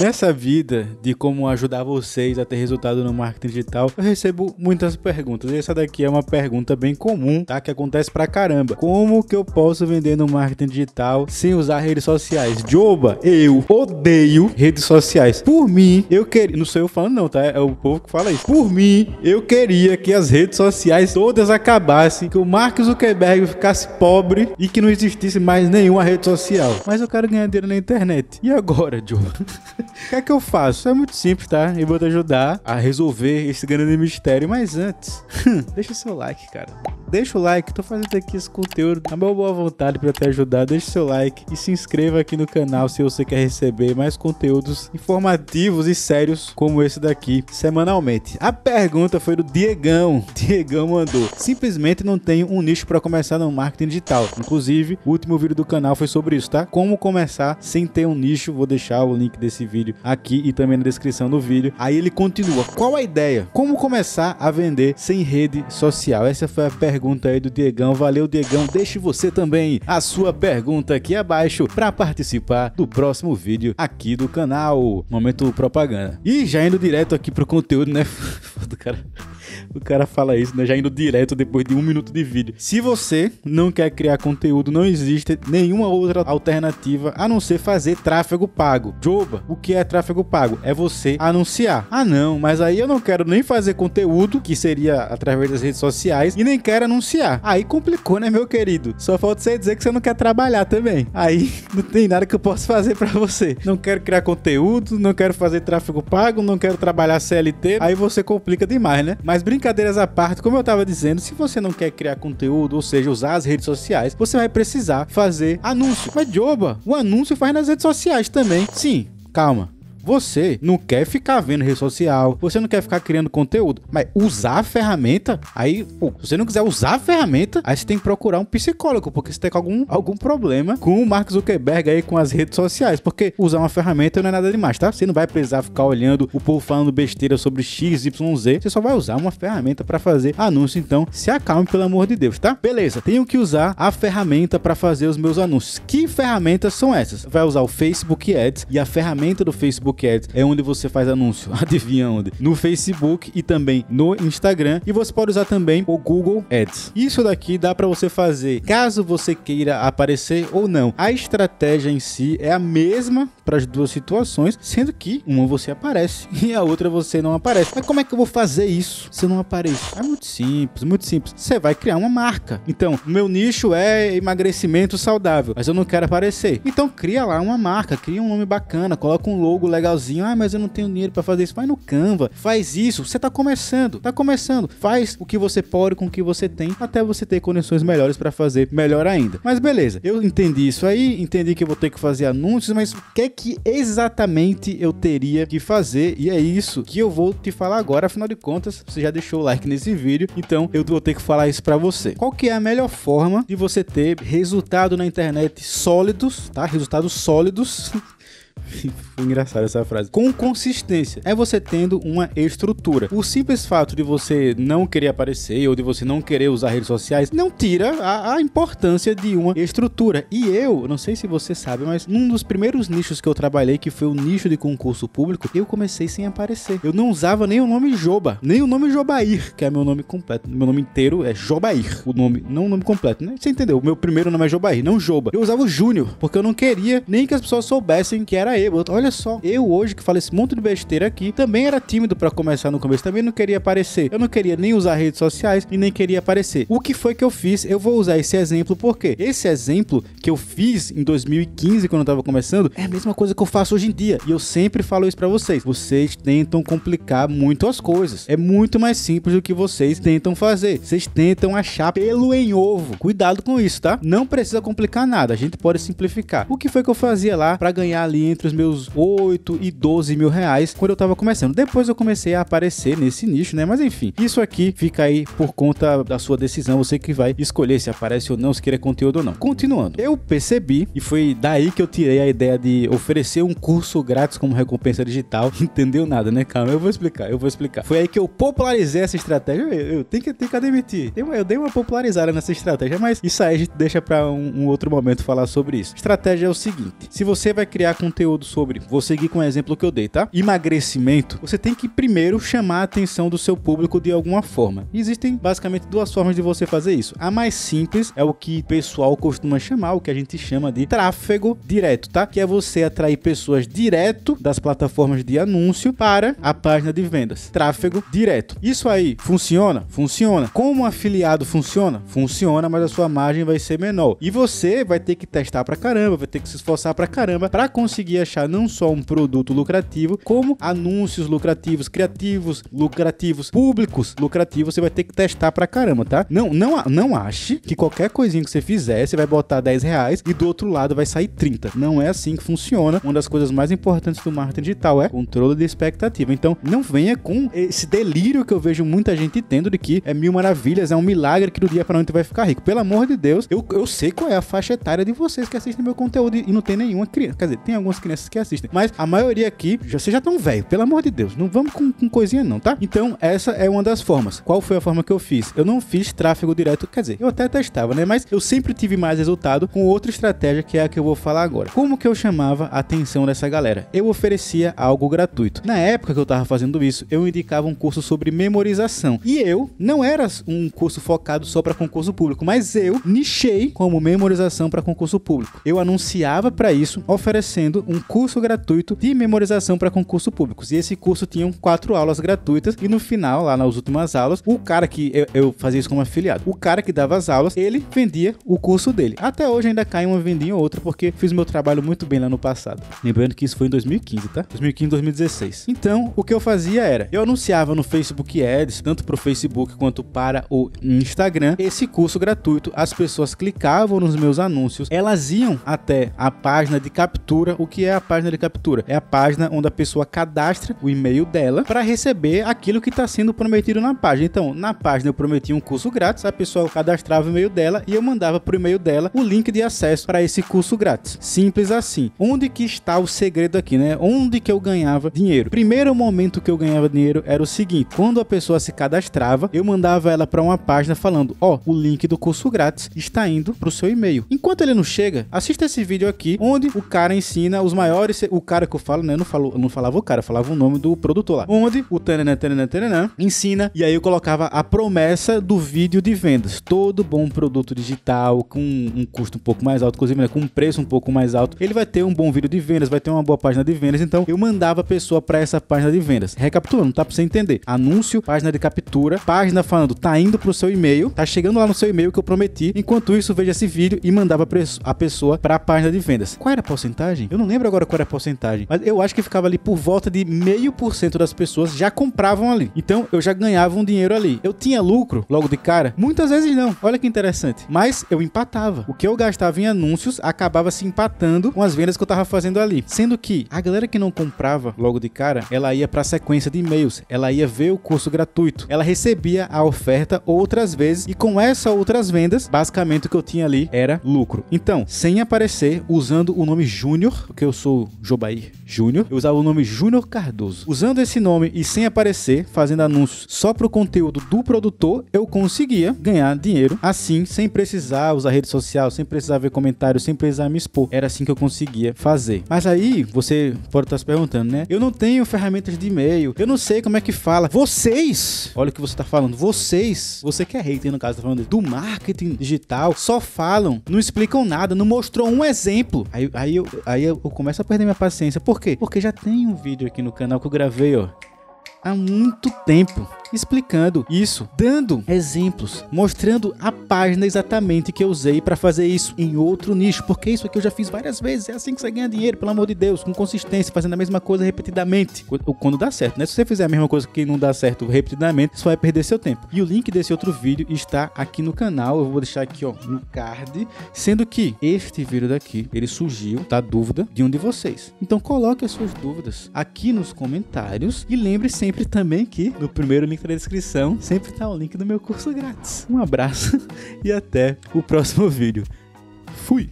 Nessa vida de como ajudar vocês a ter resultado no marketing digital, eu recebo muitas perguntas. E essa daqui é uma pergunta bem comum, tá? Que acontece pra caramba. Como que eu posso vender no marketing digital sem usar redes sociais? Joba, eu odeio redes sociais. Por mim, eu queria. Não sou eu falando, não, tá? É o povo que fala isso. Por mim, eu queria que as redes sociais todas acabassem, que o Mark Zuckerberg ficasse pobre e que não existisse mais nenhuma rede social. Mas eu quero ganhar dinheiro na internet. E agora, Joba? O que é que eu faço? É muito simples, tá? Eu vou te ajudar a resolver esse grande mistério. Mas antes, deixa o seu like, cara. Deixa o like, tô fazendo aqui esse conteúdo na minha boa vontade para te ajudar. Deixa seu like e se inscreva aqui no canal se você quer receber mais conteúdos informativos e sérios como esse daqui semanalmente. A pergunta foi do Diegão. Diegão mandou: simplesmente não tenho um nicho para começar no marketing digital. Inclusive, o último vídeo do canal foi sobre isso, tá? Como começar sem ter um nicho. Vou deixar o link desse vídeo aqui e também na descrição do vídeo. Aí ele continua: qual a ideia? Como começar a vender sem rede social? Essa foi a pergunta pergunta aí do Diegão. Valeu, Diegão. Deixe você também a sua pergunta aqui abaixo para participar do próximo vídeo aqui do canal. Momento propaganda. E já indo direto aqui pro conteúdo, né? Foda, cara o cara fala isso, né? Já indo direto depois de um minuto de vídeo. Se você não quer criar conteúdo, não existe nenhuma outra alternativa a não ser fazer tráfego pago. Joba, o que é tráfego pago? É você anunciar. Ah, não, mas aí eu não quero nem fazer conteúdo, que seria através das redes sociais, e nem quero anunciar. Aí complicou, né, meu querido? Só falta você dizer que você não quer trabalhar também. Aí não tem nada que eu possa fazer para você. Não quero criar conteúdo, não quero fazer tráfego pago, não quero trabalhar CLT. Aí você complica demais, né? Mas mas brincadeiras à parte, como eu estava dizendo, se você não quer criar conteúdo, ou seja, usar as redes sociais, você vai precisar fazer anúncio. Mas Joba, o anúncio faz nas redes sociais também. Sim, calma você não quer ficar vendo rede social, você não quer ficar criando conteúdo, mas usar a ferramenta, aí, pô, se você não quiser usar a ferramenta, aí você tem que procurar um psicólogo, porque você tem tá algum, algum problema com o Mark Zuckerberg aí com as redes sociais, porque usar uma ferramenta não é nada demais, tá? Você não vai precisar ficar olhando o povo falando besteira sobre XYZ, você só vai usar uma ferramenta para fazer anúncio, então se acalme, pelo amor de Deus, tá? Beleza, tenho que usar a ferramenta para fazer os meus anúncios. Que ferramentas são essas? Vai usar o Facebook Ads e a ferramenta do Facebook Facebook Ads é onde você faz anúncio. Adivinha onde? No Facebook e também no Instagram. E você pode usar também o Google Ads. Isso daqui dá para você fazer caso você queira aparecer ou não. A estratégia em si é a mesma para as duas situações, sendo que uma você aparece e a outra você não aparece. Mas como é que eu vou fazer isso se eu não apareço? É muito simples, muito simples. Você vai criar uma marca. Então, meu nicho é emagrecimento saudável, mas eu não quero aparecer. Então, cria lá uma marca, cria um nome bacana, coloca um logo legal legalzinho. Ah, mas eu não tenho dinheiro para fazer isso. Vai no Canva, faz isso. Você tá começando, tá começando. Faz o que você pode com o que você tem, até você ter condições melhores para fazer melhor ainda. Mas beleza, eu entendi isso aí, entendi que eu vou ter que fazer anúncios, mas o que é que exatamente eu teria que fazer? E é isso que eu vou te falar agora. Afinal de contas, você já deixou o like nesse vídeo, então eu vou ter que falar isso para você. Qual que é a melhor forma de você ter resultado na internet sólidos, tá? Resultados sólidos Foi engraçada essa frase. Com consistência. É você tendo uma estrutura. O simples fato de você não querer aparecer ou de você não querer usar redes sociais não tira a, a importância de uma estrutura. E eu, não sei se você sabe, mas num dos primeiros nichos que eu trabalhei, que foi o nicho de concurso público, eu comecei sem aparecer. Eu não usava nem o nome Joba, nem o nome Jobair, que é meu nome completo. Meu nome inteiro é Jobair. O nome, não o nome completo, né? Você entendeu? O meu primeiro nome é Jobair, não Joba. Eu usava o Júnior, porque eu não queria nem que as pessoas soubessem que era era eu. Olha só, eu hoje que falei esse monte de besteira aqui, também era tímido para começar no começo, também não queria aparecer. Eu não queria nem usar redes sociais e nem queria aparecer. O que foi que eu fiz? Eu vou usar esse exemplo porque esse exemplo que eu fiz em 2015 quando eu tava começando é a mesma coisa que eu faço hoje em dia. E eu sempre falo isso para vocês. Vocês tentam complicar muito as coisas. É muito mais simples do que vocês tentam fazer. Vocês tentam achar pelo em ovo. Cuidado com isso, tá? Não precisa complicar nada. A gente pode simplificar. O que foi que eu fazia lá para ganhar ali entre os meus 8 e 12 mil reais quando eu tava começando. Depois eu comecei a aparecer nesse nicho, né? Mas enfim, isso aqui fica aí por conta da sua decisão, você que vai escolher se aparece ou não, se quer conteúdo ou não. Continuando, eu percebi, e foi daí que eu tirei a ideia de oferecer um curso grátis como recompensa digital. Entendeu nada, né? Calma, eu vou explicar, eu vou explicar. Foi aí que eu popularizei essa estratégia. Eu, eu, tenho, que, tenho que admitir, eu, dei uma popularizada nessa estratégia, mas isso aí a gente deixa para um, um outro momento falar sobre isso. A estratégia é o seguinte: se você vai criar conteúdo conteúdo sobre, vou seguir com o exemplo que eu dei, tá? Emagrecimento, você tem que primeiro chamar a atenção do seu público de alguma forma. Existem basicamente duas formas de você fazer isso. A mais simples é o que o pessoal costuma chamar, o que a gente chama de tráfego direto, tá? Que é você atrair pessoas direto das plataformas de anúncio para a página de vendas. Tráfego direto. Isso aí funciona? Funciona. Como afiliado funciona? Funciona, mas a sua margem vai ser menor. E você vai ter que testar pra caramba, vai ter que se esforçar pra caramba para conseguir conseguir achar não só um produto lucrativo, como anúncios lucrativos, criativos, lucrativos, públicos, lucrativos, você vai ter que testar pra caramba, tá? Não, não, não ache que qualquer coisinha que você fizer, você vai botar 10 reais e do outro lado vai sair 30. Não é assim que funciona. Uma das coisas mais importantes do marketing digital é controle de expectativa. Então, não venha com esse delírio que eu vejo muita gente tendo de que é mil maravilhas, é um milagre que do dia para noite vai ficar rico. Pelo amor de Deus, eu, eu sei qual é a faixa etária de vocês que assistem meu conteúdo e não tem nenhuma criança. Quer dizer, tem algumas as crianças que assistem. Mas a maioria aqui, já, vocês já estão velho, pelo amor de Deus. Não vamos com, com, coisinha, não, tá? Então, essa é uma das formas. Qual foi a forma que eu fiz? Eu não fiz tráfego direto, quer dizer, eu até testava, né? Mas eu sempre tive mais resultado com outra estratégia que é a que eu vou falar agora. Como que eu chamava a atenção dessa galera? Eu oferecia algo gratuito. Na época que eu tava fazendo isso, eu indicava um curso sobre memorização. E eu não era um curso focado só para concurso público, mas eu nichei como memorização para concurso público. Eu anunciava para isso oferecendo um curso gratuito de memorização para concurso públicos. E esse curso tinha quatro aulas gratuitas e no final, lá nas últimas aulas, o cara que eu, eu, fazia isso como afiliado, o cara que dava as aulas, ele vendia o curso dele. Até hoje ainda cai uma vendinha ou outra porque fiz meu trabalho muito bem lá no passado. Lembrando que isso foi em 2015, tá? 2015, 2016. Então, o que eu fazia era, eu anunciava no Facebook Ads, tanto o Facebook quanto para o Instagram, esse curso gratuito. As pessoas clicavam nos meus anúncios, elas iam até a página de captura, o que que é a página de captura? É a página onde a pessoa cadastra o e-mail dela para receber aquilo que está sendo prometido na página. Então, na página eu prometi um curso grátis, a pessoa cadastrava o e-mail dela e eu mandava o e-mail dela o link de acesso para esse curso grátis. Simples assim. Onde que está o segredo aqui, né? Onde que eu ganhava dinheiro? Primeiro momento que eu ganhava dinheiro era o seguinte: quando a pessoa se cadastrava, eu mandava ela para uma página falando: "Ó, oh, o link do curso grátis está indo para o seu e-mail". Enquanto ele não chega, assista esse vídeo aqui onde o cara ensina o os maiores, o cara que eu falo, né? Eu não, falo, eu não falava o cara, eu falava o nome do produtor lá. Onde o tananã, tananã, tananã, ensina, e aí eu colocava a promessa do vídeo de vendas. Todo bom produto digital, com um custo um pouco mais alto, inclusive, né, com um preço um pouco mais alto, ele vai ter um bom vídeo de vendas, vai ter uma boa página de vendas. Então, eu mandava a pessoa para essa página de vendas. Recapitulando, tá? Pra você entender. Anúncio, página de captura, página falando, tá indo pro seu e-mail, tá chegando lá no seu e-mail que eu prometi. Enquanto isso, veja esse vídeo e mandava a pessoa para a página de vendas. Qual era a porcentagem? Eu não lembro lembro agora qual era a porcentagem, mas eu acho que ficava ali por volta de meio por cento das pessoas já compravam ali. Então eu já ganhava um dinheiro ali. Eu tinha lucro logo de cara? Muitas vezes não. Olha que interessante. Mas eu empatava. O que eu gastava em anúncios acabava se empatando com as vendas que eu tava fazendo ali. Sendo que a galera que não comprava logo de cara, ela ia para a sequência de e-mails, ela ia ver o curso gratuito, ela recebia a oferta outras vezes e com essa outras vendas, basicamente o que eu tinha ali era lucro. Então, sem aparecer, usando o nome Júnior, porque eu sou Jobair Júnior, eu usava o nome Júnior Cardoso. Usando esse nome e sem aparecer, fazendo anúncios só pro conteúdo do produtor, eu conseguia ganhar dinheiro assim, sem precisar usar rede social, sem precisar ver comentários, sem precisar me expor. Era assim que eu conseguia fazer. Mas aí você pode estar se perguntando, né? Eu não tenho ferramentas de e-mail, eu não sei como é que fala. Vocês, olha o que você tá falando, vocês, você que é hater no caso, tá falando do marketing digital, só falam, não explicam nada, não mostrou um exemplo. Aí, aí, eu, aí eu começo a perder minha paciência. Por quê? Porque já tem um vídeo aqui no canal que eu gravei, ó há muito tempo explicando isso, dando exemplos, mostrando a página exatamente que eu usei para fazer isso em outro nicho, porque isso aqui eu já fiz várias vezes, é assim que você ganha dinheiro, pelo amor de Deus, com consistência, fazendo a mesma coisa repetidamente, quando dá certo, né? Se você fizer a mesma coisa que não dá certo repetidamente, você vai perder seu tempo. E o link desse outro vídeo está aqui no canal, eu vou deixar aqui, ó, no card, sendo que este vídeo daqui, ele surgiu da tá dúvida de um de vocês. Então coloque as suas dúvidas aqui nos comentários e lembre sempre também que no primeiro link da descrição sempre tá o link do meu curso grátis. Um abraço e até o próximo vídeo. Fui!